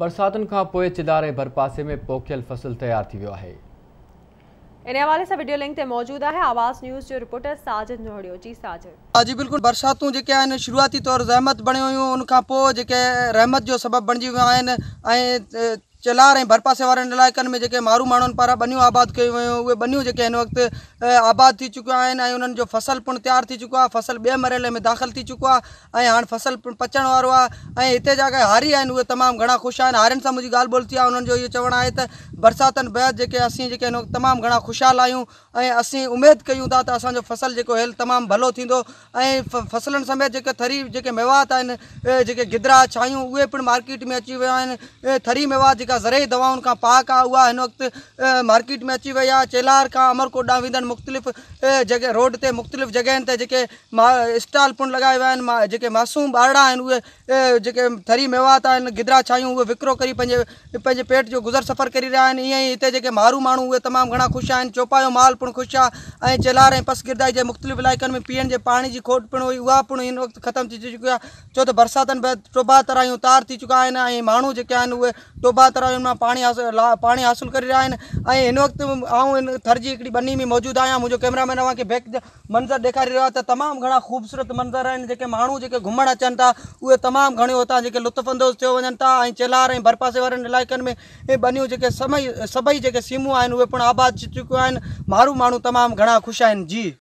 बरसातुनि खां पोइ चिदारे भरपासे में पोखियल फसल तयारु थी वियो आहे बरसातूं जेके आहिनि शुरूआती तौरु रहमतां पोइ जेके रहमत जो सबबु बणिजी वियो आहिनि ऐं चला रहे भरपा सेवारण इलाइकनि में जेके मारू माण्हुनि पारा बनियूं आबाद कयूं वियूं उहे बनियूं जेके हिन थी चुकियूं आहिनि ऐं जो फसल पिणु तैयार थी चुको आहे फसल बे मरल में दाख़िल थी चुको आहे हाँ फसल पिणु पचण वारो आहे ऐं हिते जेका हारी आहिनि उहे तमामु घणा ख़ुशि आहिनि हारियुनि सां मुंहिंजी ॻाल्हि ॿोल थी आहे उन्हनि जो इहो चवणु आहे त बरसातनि बैदि जेके असीं ख़ुशहाल आहियूं ऐं असीं उमेदु कयूं था त फसल जेको हेल तमामु भलो थींदो ऐं फसलुनि समेत जेके थरी जेके मेवात आहिनि गिदरा छायूं उहे मार्केट में अची विया थरी मेवात जो जरे दवाउनि खां पाक आहे उहा हिन वक़्तु मार्केट में अची वई आहे चेलार खां अमरकोड वेंदड़ मुख़्तलिफ़ रोड ते मुख़्तलिफ़ जॻहियुनि ते जेके स्टॉल पुण लॻाया विया आहिनि जेके मासूम ॿार आहिनि उहे जेके थरी मेवात आहिनि गिदरा छायूं उहे विकिरो करे पंहिंजे पंहिंजे पेट जो गुज़र सफ़र करे रहिया आहिनि ईअं ई हिते जेके मारू माण्हू उहे तमामु घणा ख़ुशि आहिनि माल पिणु ख़ुशि आहे ऐं चेलार ऐं पसगिरदारी जे मुख़्तलिफ़ इलाइक़नि में पीअण जे पाणी जी खोट पिणु हुई उहा पिणु हिन वक़्तु ख़तमु थी चुकी आहे छो त बरसातुनि टोभा तरायूं तार थी चुका आहिनि ऐं माण्हू जेके आहिनि उहे तरह અમે પાણી حاصل પાણી حاصل કરી રહ્યા અને એ એન વક્ત આઉં થરજી એકડી બનીમાં મોજૂદ આયા મુજો કેમેરામેન ઓકે બેક મંઝર દેખારી રહ્યો તો તમામ ઘણા ખુબસુરત મંઝર આને જે કે માણો જે કે ઘુમણા ચાંતા ઓએ તમામ ઘણા હોતા જે કે લુત્ફંદોસ થ્યો વનતા એ ચેલાર ભરપાસે વરન ઇલાકેન મે એ બનીઓ જે કે સમય સબાઈ જે કે સીમો આયન ઓ પણ આબાદ ચુક્યો આયન મારુ માણો તમામ ઘણા ખુશ આયન જી